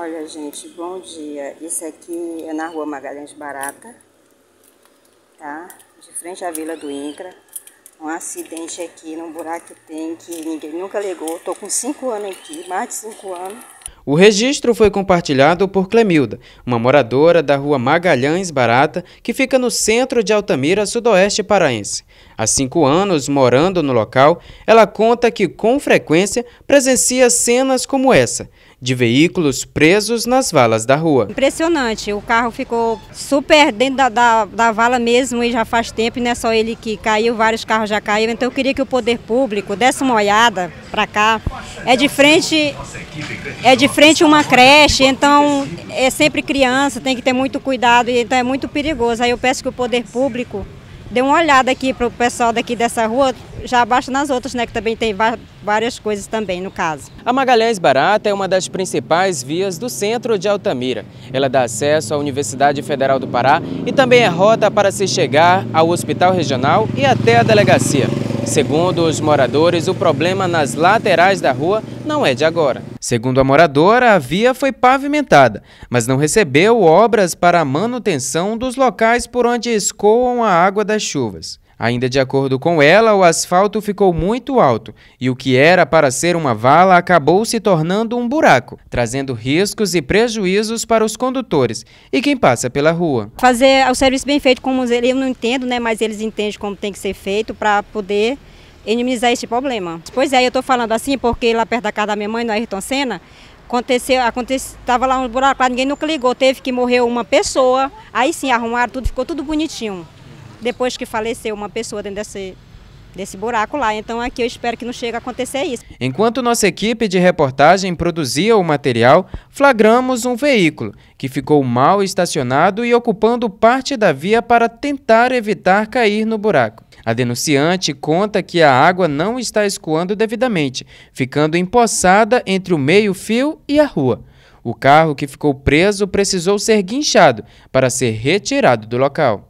Olha, gente, bom dia. Isso aqui é na rua Magalhães Barata, tá? De frente à Vila do Incra. Um acidente aqui num buraco que tem que ninguém nunca ligou. Tô com cinco anos aqui, mais de cinco anos. O registro foi compartilhado por Clemilda, uma moradora da rua Magalhães Barata, que fica no centro de Altamira, sudoeste paraense. Há cinco anos morando no local, ela conta que com frequência presencia cenas como essa, de veículos presos nas valas da rua. Impressionante, o carro ficou super dentro da, da, da vala mesmo e já faz tempo, e não é só ele que caiu, vários carros já caíram, então eu queria que o poder público desse uma olhada para cá. É de frente é de frente uma creche, então é sempre criança, tem que ter muito cuidado, então é muito perigoso. Aí eu peço que o poder público Dê uma olhada aqui para o pessoal daqui dessa rua, já abaixo nas outras, né, que também tem várias coisas também, no caso. A Magalhães Barata é uma das principais vias do centro de Altamira. Ela dá acesso à Universidade Federal do Pará e também é rota para se chegar ao Hospital Regional e até a delegacia. Segundo os moradores, o problema nas laterais da rua não é de agora. Segundo a moradora, a via foi pavimentada, mas não recebeu obras para a manutenção dos locais por onde escoam a água das chuvas. Ainda de acordo com ela, o asfalto ficou muito alto e o que era para ser uma vala acabou se tornando um buraco, trazendo riscos e prejuízos para os condutores e quem passa pela rua. Fazer o serviço bem feito como eu não entendo, né, mas eles entendem como tem que ser feito para poder minimizar este problema. Pois é, eu estou falando assim porque lá perto da casa da minha mãe, no Ayrton Senna, aconteceu, aconteceu, tava lá um buraco, lá ninguém nunca ligou, teve que morrer uma pessoa, aí sim arrumaram tudo, ficou tudo bonitinho. Depois que faleceu uma pessoa dentro desse, desse buraco lá. Então aqui eu espero que não chegue a acontecer isso. Enquanto nossa equipe de reportagem produzia o material, flagramos um veículo que ficou mal estacionado e ocupando parte da via para tentar evitar cair no buraco. A denunciante conta que a água não está escoando devidamente, ficando empoçada entre o meio-fio e a rua. O carro que ficou preso precisou ser guinchado para ser retirado do local.